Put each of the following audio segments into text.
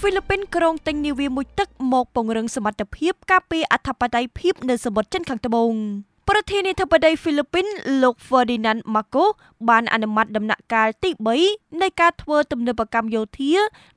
ហ្វីលីពីនក្រុងទិញនាវាមួយទឹកមកពង្រឹងសមត្ថភាពការពារអធិបតេយ្យភាពនៅសមុទ្រចិនខាងត្បូងប្រធានាធិបតីហ្វីលីពីនលោក Ferdinand Marcos បានអនុម័តដំណាក់កាលទី3នៃការធ្វើទំនើបកម្មយោធា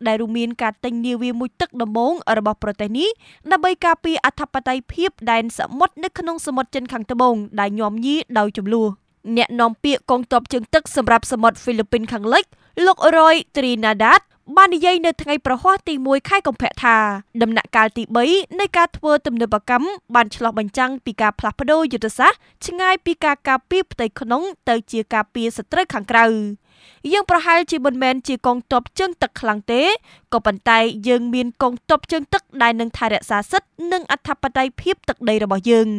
ដែលរួមមានការទិញនាវាមួយទឹកដំបូងរបស់ប្រទេសនេះដើម្បីការពារអធិបតេយ្យភាពដែនសមុទ្រនៅក្នុងសមុទ្រចិនខាងត្បូងដែលញោមញីដោយចំនួនអ្នកនាំពាក្យកងទ័ពជើងទឹកសម្រាប់សមុទ្រហ្វីលីពីនខាងលិចលោករយត្រីណាដាតបាននិយាយនៅថ្ងៃប្រហ័សទី1ខែកុម្ភៈថាដំណាក់កាលទី3នៃការធ្វើទំនើបកម្មបានឆ្លោះបញ្ចាំងពីការផ្លាស់ប្ដូរយុទ្ធសាស្ត្រឆ្ងាយពីការការពារផ្ទៃក្នុងទៅជាការពារសត្រូវខាងក្រៅយើងប្រហែលជាមិនមែនជាកងទ័ពជើងទឹកខ្លាំងទេក៏ប៉ុន្តែ យើងមានកងទ័ពជើងទឹកដែលនឹងថែរក្សាសិទ្ធិនិងអធិបតេយ្យភាពទឹកដីរបស់យើង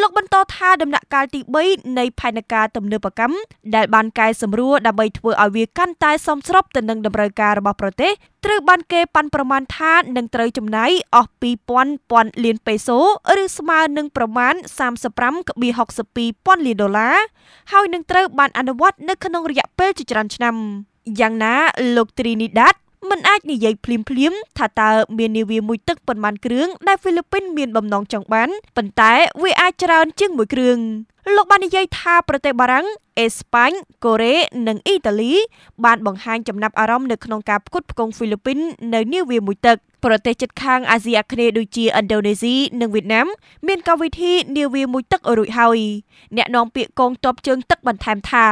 លោកបន្តថាដំណាក់កាលទី3នៃផែនការទំនើបកម្មដែលបានកែសម្រួលដើម្បីធ្វើឲ្យវាកាន់តែសមស្របទៅនឹងតម្រូវការរបស់ប្រទេសត្រូវបានគេប៉ាន់ប្រមាណថានឹងត្រូវចំណាយអស់2000ពាន់លានបេសូឬស្មើនឹងប្រមាណ35.62ពាន់លានដុល្លារហើយនឹងត្រូវបានអនុវត្តនៅក្នុងរយៈពេលជាច្រើនឆ្នាំយ៉ាងណាលោកទ្រីនីដាតមិនអាចនិយាយភ្លាមភ្លាមថាតើមាននាវាមួយទឹកប៉ុន្មានគ្រឿងដែលហ្វីលីពីន មានបំណងចង់បានប៉ុន្តែវាអាចច្រើនជាងមួយគ្រឿងលោកបាននិយាយថាប្រទេសបារាំង អេស្ប៉ាញកូរ៉េនិងអ៊ីតាលីបានបង្ហាញចំណាប់អារម្មណ៍នៅក្នុងការផ្គត់ផ្គង់ហ្វីលីពីននៅនាវាមួយទឹកប្រទេសជិតខាងអាស៊ីអាគ្នេយ៍ដូចជាឥណ្ឌូនេស៊ីនិងវៀតណាមមានកម្មវិធីនាវាមួយទឹករួចហើយអ្នកនាំពាក្យកងទ័ពជើងទឹកបន្ថែមថា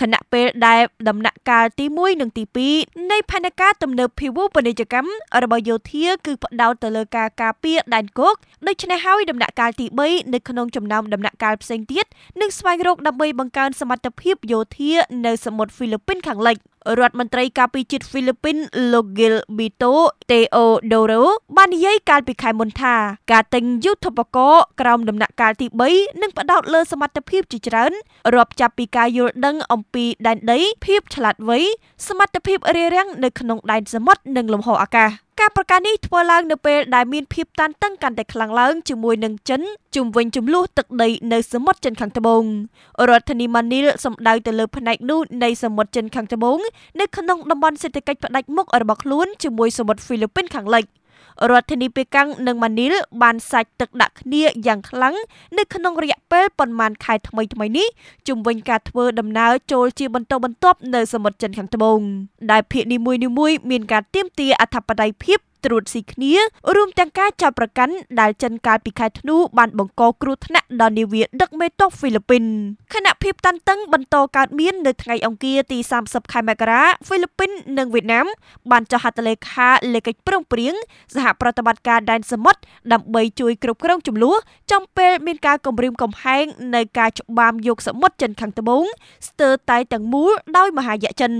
ខណៈពេលដែលដំណាក់កាលទី1និងទី2នៃផែនការទំនើបភីវូពាណិជ្ជកម្មរបស់យោធាគឺផ្ដោតទៅលើការការពារដែនគោកដូច្នេះហើយដំណាក់កាលទី3នៅក្នុងចំណោមដំណាក់កាលផ្សេងទៀតនឹងស្វែងរកដើម្បីបង្កើនសមត្ថភាពយោធានៅសមុទ្រហ្វីលីពីនខាងលិចរដ្ឋមន្ត្រីការពារជាតិហ្វីលីពីនលោក Gil Bito Teodoro បាននិយាយកាលពីខែមុនថាការទិញយុទ្ធបករក្រោមដំណាក់កាលទី3នឹងផ្ដោតលើសមត្ថភាពជាច្រើនរាប់ចាប់ពីការយល់ដឹងអំពីដែនដី ភាពឆ្លាតវៃសមត្ថភាពរារាំងនៅក្នុងដែនសមុទ្រនិងលំហអាកាស។ការប្រកាសនេះធ្វើឡើងនៅពេលដែលមានភាពតានតឹងកាន់តែខ្លាំងឡើងជាមួយនឹងចិនជំវិញចំនួនទឹកដីនៅសមុទ្រចិនខាងត្បូងរដ្ឋធានីម៉ានីលសម្ដៅទៅលើផ្នែកនោះនៃសមុទ្រចិនខាងត្បូងនៅក្នុងតំបន់សេដ្ឋកិច្ចផ្ដាច់មុខរបស់ខ្លួនជាមួយសមុទ្រហ្វីលីពីនខាងលិច។រដ្ឋធានីប៉េកាំងនិងម៉ានីលបានសាច់ទឹកដាក់គ្នាយ៉ាងខ្លាំងនៅក្នុងរយៈពេលប្រមាណខែថ្មីថ្មីនេះជំវិញការធ្វើដំណើរចូលជាបន្តបន្ទាប់នៅសមុទ្រចិនខាងត្បូងដែលភាគនីមួយៗមានការទៀមទាអធិបតេយ្យភាពត្រួតស៊ីគ្នារួមទាំងការចាប់ប្រកាន់ដែលចិនកាលពីខែធ្នូបានបង្កគ្រោះថ្នាក់ដល់នាវាដឹកមេទ័ពហ្វីលីពីនខណៈភាពតានតឹងបន្តកើតមាន នៅថ្ងៃអង្គារទី30ខែមករាហ្វីលីពីននិងវៀតណាមបានចុះហត្ថលេខាលេខកិច្ចព្រមព្រៀងសហប្រតិបត្តិការដែនសមុទ្រដើម្បីជួយគ្រប់គ្រងចំនួនចំពេលមានការគម្រាមកំហែងនៅការច្បាមយកសមុទ្រចិនខាងត្បូងស្ទើរតែទាំងមូលដោយមហាយៈចិន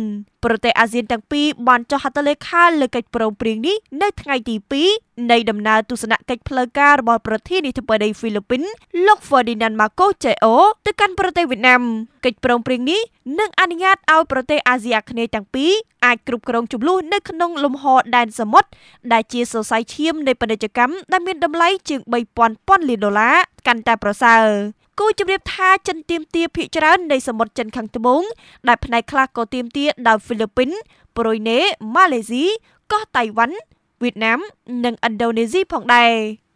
ប្រទេសអាស៊ានទាំងពីរបានចុះហត្ថលេខាលើកិច្ចព្រមព្រៀងនេះនៅថ្ងៃទី2នៃដំណើរទស្សនកិច្ចផ្លូវការរបស់ប្រធានាធិបតីហ្វីលីពីនលោក Ferdinand Marcos Jr ទៅកាន់ប្រទេសវៀតណាមកិច្ចព្រមព្រៀងនេះនឹងអនុញ្ញាតឲ្យប្រទេសអាស៊ីអាគ្នេយ៍ទាំងពីរអាចគ្រប់គ្រងចំនួននៅក្នុងលំហដែនសមុទ្រដែលជាសរសៃឈាមនៃពាណិជ្ជកម្មដែលមានតម្លៃជាង3000ពាន់លានដុល្លារកាន់តែប្រសើរគូជម្រាបថាចិនទៀមទាភៀកច្រើននៃសមុទ្រចិនខាងត្បូងដែលផ្នែកខ្លះក៏ទៀមទាដោយហ្វីលីពីន ប្រុយណេម៉ាឡេស៊ីកោះតៃវ៉ាន់វៀតណាមនិងឥណ្ឌូនេស៊ីផងដែរ។